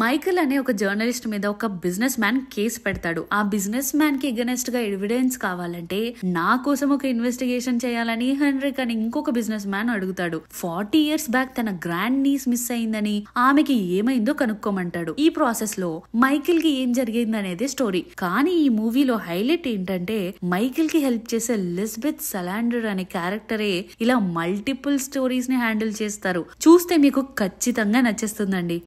Michael అనే ఒక journalist మీద ఒక బిజినెస్ మ్యాన్ కేసు పెడతాడు ఆ బిజినెస్ మ్యాన్ కి ఎగనెస్ట్ గా ఎవిడెన్స్ కావాలంటే నా కోసం ఒక ఇన్వెస్టిగేషన్ చేయాలని హెన్రిక్ అని ఇంకొక బిజినెస్ మ్యాన్ అడుగుతాడు ఫార్టీ ఇయర్స్ బ్యాక్ తన గ్రాండ్ నీస్ మిస్ అయిందని ఆమెకి ఏమైందో కనుక్కోమంటాడు ఈ ప్రాసెస్ లో మైకిల్ కి ఏం జరిగిందనేది స్టోరీ కానీ ఈ మూవీలో హైలైట్ ఏంటంటే మైకిల్ కి హెల్ప్ చేసే లిస్బెత్ సలాండర్ అనే క్యారెక్టరే ఇలా మల్టిపుల్ స్టోరీస్ ని హ్యాండిల్ చేస్తారు చూస్తే మీకు ఖచ్చితంగా నచ్చేస్తుందండి